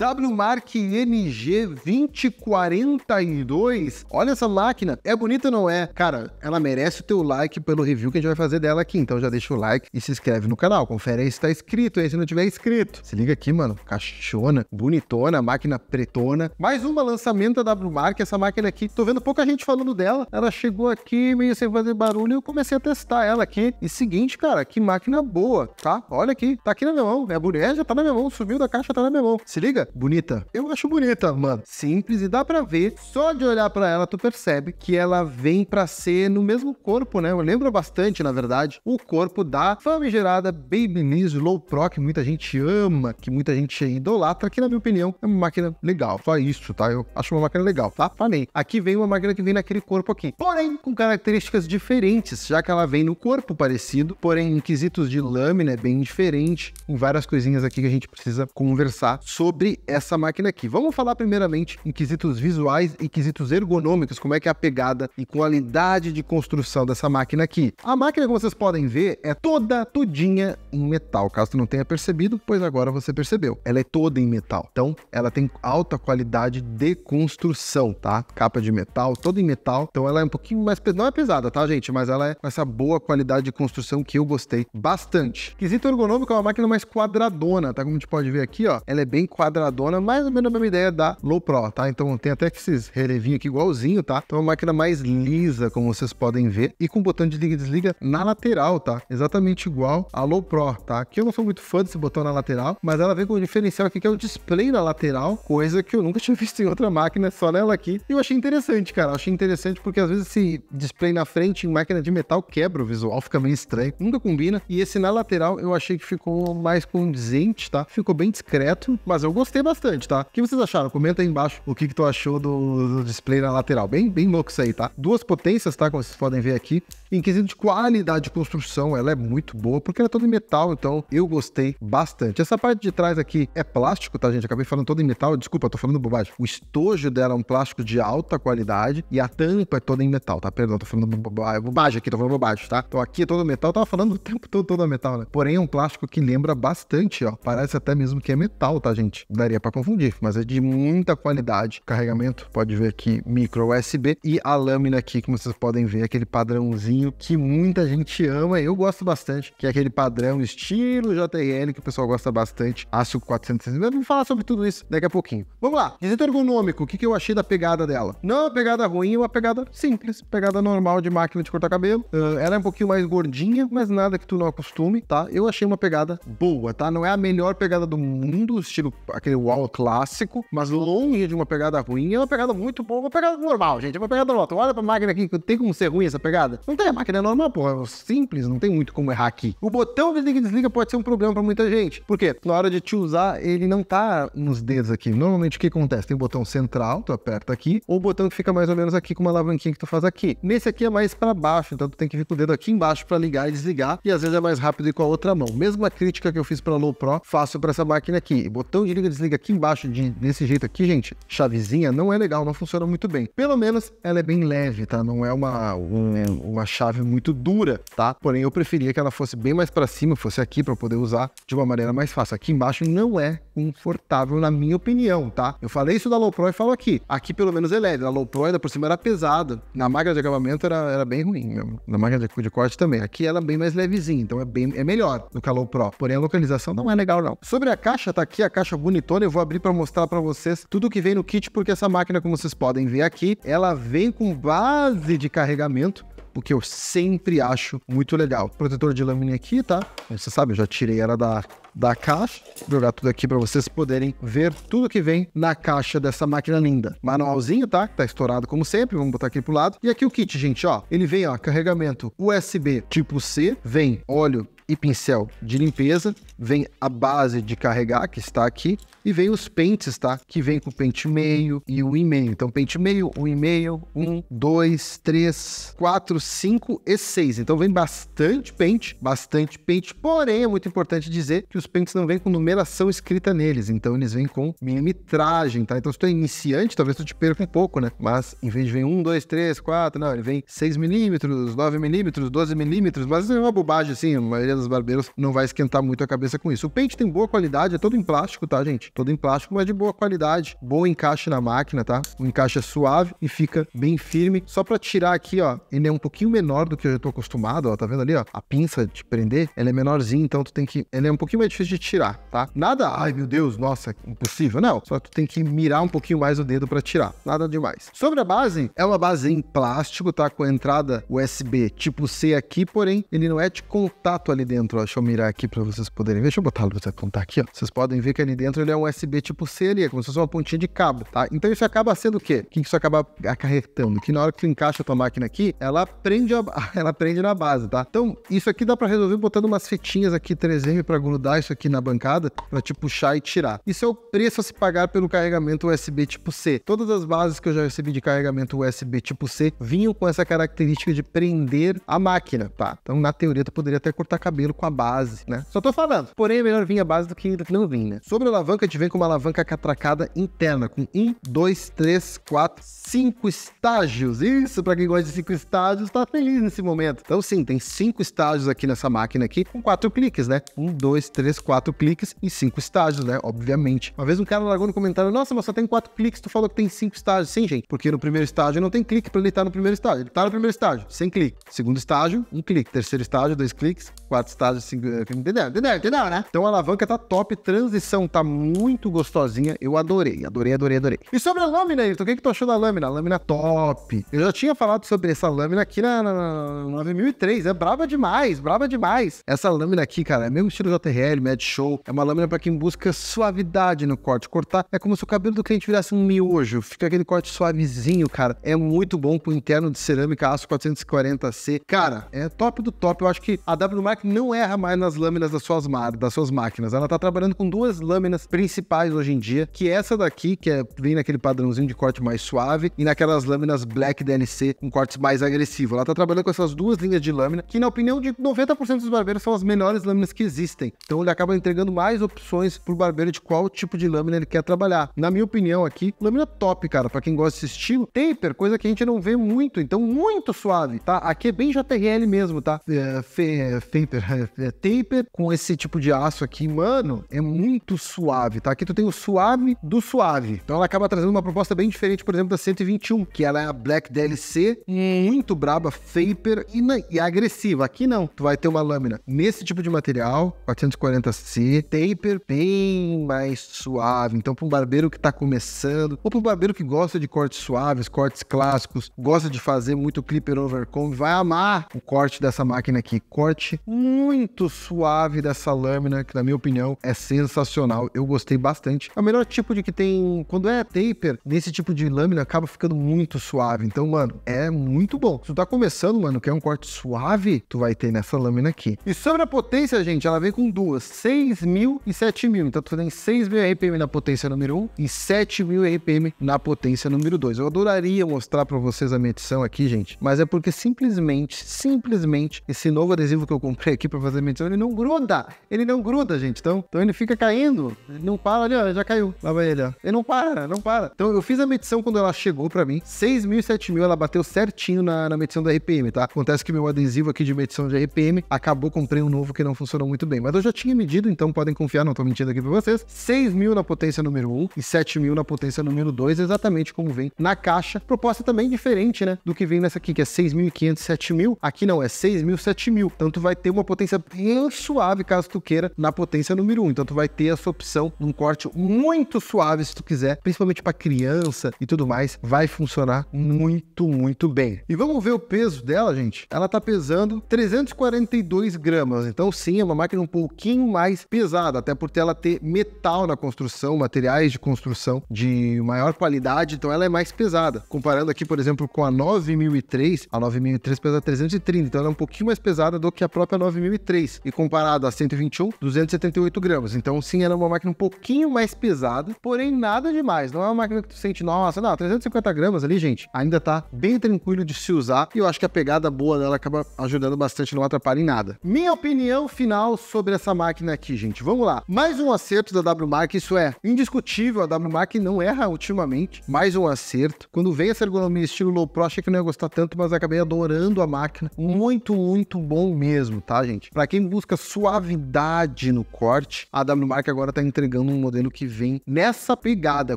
WMark NG2042. Olha essa máquina. É bonita ou não é? Cara, ela merece o teu like pelo review que a gente vai fazer dela aqui. Então já deixa o like e se inscreve no canal. Confere aí se tá inscrito aí se não tiver inscrito. Se liga aqui, mano. Cachona, bonitona, máquina pretona. Mais uma lançamento da WMark. Essa máquina aqui, tô vendo pouca gente falando dela. Ela chegou aqui meio sem fazer barulho e eu comecei a testar ela aqui. E seguinte, cara, que máquina boa, tá? Olha aqui. Tá aqui na minha mão. É bonita. já tá na minha mão. Sumiu da caixa, tá na minha mão. Se liga bonita? Eu acho bonita, mano. Simples e dá para ver. Só de olhar para ela, tu percebe que ela vem para ser no mesmo corpo, né? Eu lembro bastante, na verdade, o corpo da famigerada Babyliss Low Pro, que muita gente ama, que muita gente idolatra, que na minha opinião é uma máquina legal. Só isso, tá? Eu acho uma máquina legal, tá? Falei. Aqui vem uma máquina que vem naquele corpo aqui. Porém, com características diferentes, já que ela vem no corpo parecido, porém em quesitos de lâmina é bem diferente, com várias coisinhas aqui que a gente precisa conversar sobre essa máquina aqui. Vamos falar primeiramente em quesitos visuais e quesitos ergonômicos, como é que é a pegada e qualidade de construção dessa máquina aqui. A máquina, como vocês podem ver, é toda, tudinha em metal. Caso tu não tenha percebido, pois agora você percebeu. Ela é toda em metal. Então, ela tem alta qualidade de construção, tá? Capa de metal, toda em metal. Então, ela é um pouquinho mais... Não é pesada, tá, gente? Mas ela é com essa boa qualidade de construção que eu gostei bastante. Quesito ergonômico é uma máquina mais quadradona, tá? Como a gente pode ver aqui, ó. Ela é bem quadrada Maradona, mais ou menos a mesma ideia da Low Pro, tá? Então tem até que esses relevinhos aqui igualzinho, tá? Então é uma máquina mais lisa, como vocês podem ver, e com botão de liga e desliga na lateral, tá? Exatamente igual a Low Pro, tá? Aqui eu não sou muito fã desse botão na lateral, mas ela vem com o um diferencial aqui que é o display na lateral, coisa que eu nunca tinha visto em outra máquina, só nela aqui. E eu achei interessante, cara. Eu achei interessante porque às vezes esse display na frente em máquina de metal quebra o visual, fica meio estranho, nunca combina. E esse na lateral eu achei que ficou mais condizente, tá? Ficou bem discreto, mas eu gostei gostei bastante, tá? O que vocês acharam? Comenta aí embaixo o que, que tu achou do, do display na lateral. Bem, bem louco isso aí, tá? Duas potências, tá? Como vocês podem ver aqui. Em quesito de qualidade de construção, ela é muito boa, porque ela é toda em metal, então eu gostei bastante. Essa parte de trás aqui é plástico, tá, gente? Acabei falando toda em metal, desculpa, tô falando bobagem. O estojo dela é um plástico de alta qualidade e a tampa é toda em metal, tá? Perdão, tô falando ah, é bobagem aqui, tô falando bobagem, tá? Então aqui é todo metal, tava falando o tempo todo todo metal, né? Porém é um plástico que lembra bastante, ó. Parece até mesmo que é metal, tá, gente? Da daria para confundir, mas é de muita qualidade. Carregamento, pode ver aqui micro USB e a lâmina aqui, como vocês podem ver, aquele padrãozinho que muita gente ama, eu gosto bastante, que é aquele padrão estilo JL que o pessoal gosta bastante, aço 460. Vamos falar sobre tudo isso daqui a pouquinho. Vamos lá, quesito ergonômico, o que, que eu achei da pegada dela? Não é uma pegada ruim, é uma pegada simples, pegada normal de máquina de cortar cabelo. Uh, ela é um pouquinho mais gordinha, mas nada que tu não acostume, tá? Eu achei uma pegada boa, tá? Não é a melhor pegada do mundo, estilo aquele aquele wall clássico, mas longe de uma pegada ruim. É uma pegada muito boa, uma pegada normal, gente. É uma pegada normal. Tu olha pra máquina aqui, tem como ser ruim essa pegada? Não tem, a máquina é normal, pô. É simples, não tem muito como errar aqui. O botão de liga e desliga pode ser um problema pra muita gente. Por quê? Na hora de te usar, ele não tá nos dedos aqui. Normalmente o que acontece? Tem o botão central, tu aperta aqui, ou o botão que fica mais ou menos aqui com uma alavanquinha que tu faz aqui. Nesse aqui é mais pra baixo, então tu tem que vir com o dedo aqui embaixo pra ligar e desligar. E às vezes é mais rápido ir com a outra mão. Mesma crítica que eu fiz pra Low Pro, faço pra essa máquina aqui. Botão de liga e desliga desliga aqui embaixo de, desse jeito aqui, gente, chavezinha não é legal, não funciona muito bem. Pelo menos ela é bem leve, tá? Não é uma, um, é uma chave muito dura, tá? Porém, eu preferia que ela fosse bem mais para cima, fosse aqui para poder usar de uma maneira mais fácil. Aqui embaixo não é confortável, na minha opinião, tá? Eu falei isso da Low Pro e falo aqui. Aqui pelo menos é leve. A Low Pro ainda por cima era pesada. Na máquina de acabamento era, era bem ruim mesmo. Na máquina de corte também. Aqui ela é bem mais levezinha, então é bem é melhor do que a Low Pro. Porém, a localização não é legal, não. Sobre a caixa, tá aqui a caixa bonita eu vou abrir para mostrar para vocês tudo que vem no kit, porque essa máquina, como vocês podem ver aqui, ela vem com base de carregamento, o que eu sempre acho muito legal. Protetor de lâmina aqui, tá? Você sabe, eu já tirei ela da, da caixa. Vou jogar tudo aqui para vocês poderem ver tudo que vem na caixa dessa máquina linda. Manualzinho, tá? Tá estourado como sempre. Vamos botar aqui pro lado. E aqui o kit, gente, ó. Ele vem, ó, carregamento USB tipo C. Vem óleo e pincel de limpeza vem a base de carregar, que está aqui, e vem os pentes, tá? Que vem com pente meio e um e meio. Então, pente meio, um e meio, um, dois, três, quatro, cinco e seis. Então, vem bastante pente, bastante pente, porém, é muito importante dizer que os pentes não vêm com numeração escrita neles, então eles vêm com milimetragem, tá? Então, se tu é iniciante, talvez tu te perca um pouco, né? Mas, em vez de vir um, dois, três, quatro, não, ele vem seis milímetros, nove milímetros, doze milímetros, mas é uma bobagem, assim, a maioria dos barbeiros não vai esquentar muito a cabeça cabeça com isso. O pente tem boa qualidade, é todo em plástico, tá, gente? Todo em plástico, mas de boa qualidade. Bom encaixe na máquina, tá? O encaixe é suave e fica bem firme. Só para tirar aqui, ó, ele é um pouquinho menor do que eu já tô acostumado, ó, tá vendo ali, ó? A pinça de prender, ela é menorzinha, então tu tem que... Ele é um pouquinho mais difícil de tirar, tá? Nada, ai meu Deus, nossa, impossível, não. Só tu tem que mirar um pouquinho mais o dedo para tirar, nada demais. Sobre a base, é uma base em plástico, tá? Com a entrada USB tipo C aqui, porém, ele não é de contato ali dentro, ó. Deixa eu mirar aqui para vocês poderem ver, deixa eu botar a luz apontar aqui, ó. Vocês podem ver que ali dentro ele é um USB tipo C ali, é como se fosse uma pontinha de cabo, tá? Então isso acaba sendo o quê? O que isso acaba acarretando? Que na hora que tu encaixa a tua máquina aqui, ela prende, a, ela prende na base, tá? Então isso aqui dá para resolver botando umas fitinhas aqui 3M para grudar isso aqui na bancada, para te tipo, puxar e tirar. Isso é o preço a se pagar pelo carregamento USB tipo C. Todas as bases que eu já recebi de carregamento USB tipo C vinham com essa característica de prender a máquina, tá? Então na teoria tu poderia até cortar cabelo com a base, né? Só tô falando Porém, é melhor vir a base do que não vir, né? Sobre a alavanca, a gente vem com uma alavanca catracada interna, com um, dois, três, quatro, cinco estágios. Isso, para quem gosta de cinco estágios, tá feliz nesse momento. Então, sim, tem cinco estágios aqui nessa máquina aqui, com quatro cliques, né? Um, dois, três, quatro cliques e cinco estágios, né? Obviamente. Uma vez um cara largou no comentário, nossa, mas só tem quatro cliques, tu falou que tem cinco estágios. Sim, gente, porque no primeiro estágio não tem clique para ele estar no primeiro estágio. Ele tá no primeiro estágio, sem clique. Segundo estágio, um clique. Terceiro estágio, dois cliques. Quarto estágio, cinco... Eh, entendeu? Entendeu? não, né? Então a alavanca tá top, transição tá muito gostosinha. Eu adorei, adorei, adorei, adorei. E sobre a lâmina, Ayrton, o que, que tu achou da lâmina? A lâmina top. Eu já tinha falado sobre essa lâmina aqui na, na, na 9003. É braba demais, braba demais. Essa lâmina aqui, cara, é mesmo estilo JRL, Mad Show. É uma lâmina para quem busca suavidade no corte. Cortar é como se o cabelo do cliente virasse um miojo. Fica aquele corte suavezinho, cara. É muito bom com o interno de cerâmica aço 440C. Cara, é top do top. Eu acho que a W Mark não erra mais nas lâminas das suas marcas tomada das suas máquinas. Ela está trabalhando com duas lâminas principais hoje em dia, que é essa daqui, que é, vem naquele padrãozinho de corte mais suave, e naquelas lâminas Black DNC com cortes mais agressivos. Ela está trabalhando com essas duas linhas de lâmina, que na opinião de 90% dos barbeiros são as melhores lâminas que existem. Então ele acaba entregando mais opções pro barbeiro de qual tipo de lâmina ele quer trabalhar. Na minha opinião aqui, lâmina top, cara, para quem gosta desse estilo. Taper, coisa que a gente não vê muito, então muito suave, tá? Aqui é bem JRL mesmo, tá? É, fe, é, taper, é, taper com esse tipo tipo de aço aqui, mano, é muito suave, tá? Aqui tu tem o suave do suave. Então ela acaba trazendo uma proposta bem diferente, por exemplo, da 121, que ela é a Black DLC, muito braba, faper e, e agressiva. Aqui não, tu vai ter uma lâmina nesse tipo de material, 440C, taper bem mais suave. Então para um barbeiro que tá começando, ou para um barbeiro que gosta de cortes suaves, cortes clássicos, gosta de fazer muito clipper overcomb, vai amar o corte dessa máquina aqui. Corte muito suave dessa lâmina, que na minha opinião é sensacional. Eu gostei bastante. É o melhor tipo de que tem. Quando é taper, nesse tipo de lâmina acaba ficando muito suave. Então, mano, é muito bom. Se tu tá começando, mano, quer é um corte suave, tu vai ter nessa lâmina aqui. E sobre a potência, gente, ela vem com duas: 6.000 mil e 7.000. mil. Então tu tem 6.000 mil RPM na potência número 1 um, e 7.000 mil RPM na potência número 2. Eu adoraria mostrar para vocês a medição aqui, gente, mas é porque simplesmente, simplesmente, esse novo adesivo que eu comprei aqui para fazer a medição, ele não gruda ele não gruda, gente. Então, então ele fica caindo. Ele não para ali, ó. Já caiu. Lá vai ele, ó. Ele não para, não para. Então eu fiz a medição quando ela chegou pra mim. 6 mil e 7 mil, ela bateu certinho na, na medição da RPM, tá? Acontece que meu adesivo aqui de medição de RPM acabou, comprei um novo que não funcionou muito bem. Mas eu já tinha medido, então podem confiar, não tô mentindo aqui pra vocês. 6 mil na potência número 1 e 7 mil na potência número 2, exatamente como vem na caixa. Proposta também diferente, né? Do que vem nessa aqui, que é 6.500, 7.000. Aqui não, é 6.000, mil. Então tu vai ter uma potência bem suave caso tu queira na potência número 1. Um. Então tu vai ter essa opção de um corte muito suave se tu quiser, principalmente para criança e tudo mais, vai funcionar muito, muito bem. E vamos ver o peso dela, gente. Ela tá pesando 342 gramas, então sim, é uma máquina um pouquinho mais pesada, até por ela ter metal na construção, materiais de construção de maior qualidade, então ela é mais pesada. Comparando aqui, por exemplo, com a 9003, a 9003 pesa 330, então ela é um pouquinho mais pesada do que a própria 9003. E comparado a 120 21, 278 gramas. Então, sim, era é uma máquina um pouquinho mais pesada, porém nada demais. Não é uma máquina que tu sente, nossa, não, 350 gramas ali, gente, ainda tá bem tranquilo de se usar. E eu acho que a pegada boa dela acaba ajudando bastante, não atrapalha em nada. Minha opinião final sobre essa máquina aqui, gente. Vamos lá. Mais um acerto da W Mark, isso é indiscutível. A W Mark não erra ultimamente. Mais um acerto. Quando vem essa ergonomia estilo low pro, achei que não ia gostar tanto, mas acabei adorando a máquina. Muito, muito bom mesmo, tá, gente? Para quem busca suavidade qualidade no corte, a W Mark agora está entregando um modelo que vem nessa pegada,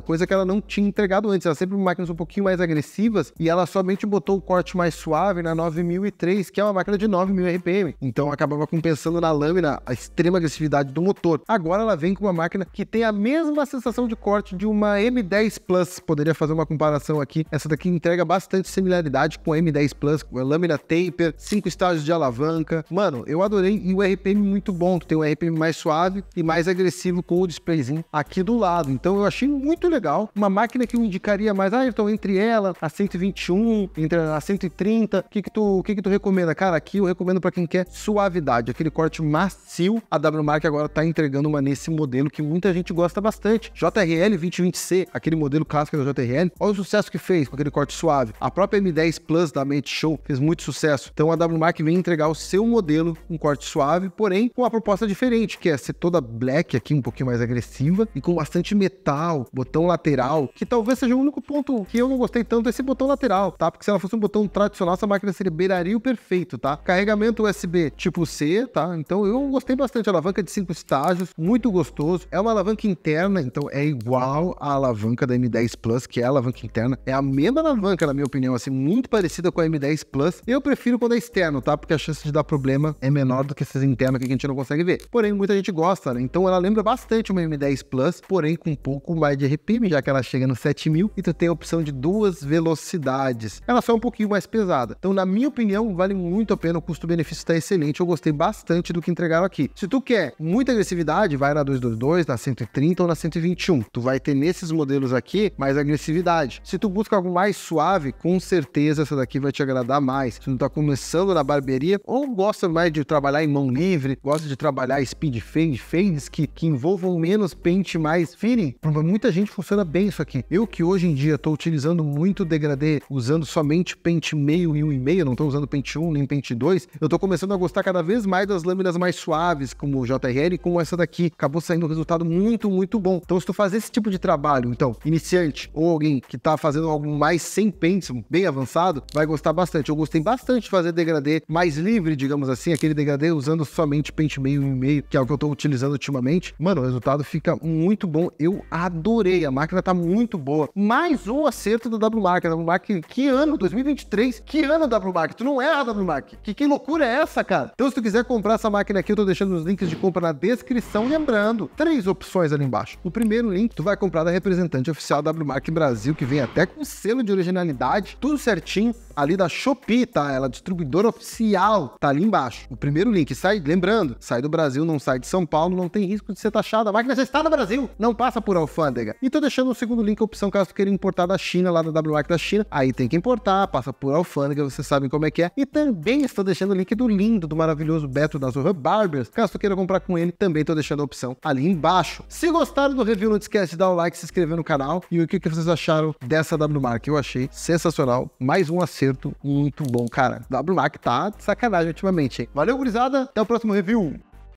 coisa que ela não tinha entregado antes. Ela sempre máquinas um pouquinho mais agressivas e ela somente botou o corte mais suave na 9003, que é uma máquina de 9000 RPM. Então acabava compensando na lâmina a extrema agressividade do motor. Agora ela vem com uma máquina que tem a mesma sensação de corte de uma M10 Plus. Poderia fazer uma comparação aqui. Essa daqui entrega bastante similaridade com a M10 Plus, com a lâmina taper, cinco estágios de alavanca. Mano, eu adorei e o RPM muito bom tem um RPM mais suave e mais agressivo com o displayzinho aqui do lado. Então eu achei muito legal. Uma máquina que eu indicaria mais, ah, então entre ela, a 121, entre a 130, o que que tu, o que que tu recomenda? Cara, aqui eu recomendo para quem quer suavidade, aquele corte macio. A Mark agora tá entregando uma nesse modelo que muita gente gosta bastante. JRL 2020C, aquele modelo clássico da JRL, olha o sucesso que fez com aquele corte suave. A própria M10 Plus da Mate Show fez muito sucesso. Então a Mark vem entregar o seu modelo, um corte suave, porém com a proposta proposta diferente, que é ser toda black aqui, um pouquinho mais agressiva, e com bastante metal, botão lateral, que talvez seja o único ponto que eu não gostei tanto, esse botão lateral, tá? Porque se ela fosse um botão tradicional, essa máquina seria beiraria o perfeito, tá? Carregamento USB tipo C, tá? Então eu gostei bastante, alavanca de cinco estágios, muito gostoso. É uma alavanca interna, então é igual à alavanca da M10 Plus, que é a alavanca interna. É a mesma alavanca, na minha opinião, assim, muito parecida com a M10 Plus. Eu prefiro quando é externo, tá? Porque a chance de dar problema é menor do que essas internas que a gente não consegue Porém, muita gente gosta, né? Então ela lembra bastante uma M10 Plus, porém com um pouco mais de RPM, já que ela chega no 7000 e tu tem a opção de duas velocidades. Ela é só é um pouquinho mais pesada. Então, na minha opinião, vale muito a pena, o custo-benefício está excelente, eu gostei bastante do que entregaram aqui. Se tu quer muita agressividade, vai na 222, na 130 ou na 121. Tu vai ter nesses modelos aqui mais agressividade. Se tu busca algo mais suave, com certeza essa daqui vai te agradar mais. Se tu tá começando na barbearia ou gosta mais de trabalhar em mão livre, gosta de trabalhar trabalhar speed fade, fades que, que envolvam menos pente, mais feeling, muita gente funciona bem isso aqui. Eu que hoje em dia estou utilizando muito degradê, usando somente pente meio e um e meio, não estou usando pente 1 nem pente 2, eu estou começando a gostar cada vez mais das lâminas mais suaves, como o JRL, como essa daqui. Acabou saindo um resultado muito, muito bom. Então, se tu faz esse tipo de trabalho, então, iniciante ou alguém que está fazendo algo mais sem pente bem avançado, vai gostar bastante. Eu gostei bastante de fazer degradê mais livre, digamos assim, aquele degradê usando somente pente meio no e-mail, que é o que eu estou utilizando ultimamente, mano, o resultado fica muito bom. Eu adorei, a máquina tá muito boa. Mais um acerto da WMark. A WMark, que ano? 2023? Que ano da WMAC? Tu não é a WMark. Que, que loucura é essa, cara? Então, se tu quiser comprar essa máquina aqui, eu tô deixando os links de compra na descrição. Lembrando, três opções ali embaixo. O primeiro link, tu vai comprar da representante oficial da WMAC Brasil, que vem até com selo de originalidade, tudo certinho ali da Shopee, tá? Ela é distribuidora oficial, tá ali embaixo. O primeiro link sai, lembrando, sai do Brasil, não sai de São Paulo, não tem risco de ser taxada. A máquina já está no Brasil, não passa por alfândega. E tô deixando o segundo link a opção caso tu queira importar da China, lá da WMAC é da China. Aí tem que importar, passa por alfândega, vocês sabem como é que é. E também estou deixando o link do lindo, do maravilhoso Beto da Zorra Barbers. Caso tu queira comprar com ele, também estou deixando a opção ali embaixo. Se gostaram do review, não esquece de dar o like, se inscrever no canal e o que, que vocês acharam dessa WMAC. Eu achei sensacional. Mais um acerto muito bom, cara. WMAC tá de sacanagem ultimamente. Hein? Valeu, gurizada. Até o próximo review.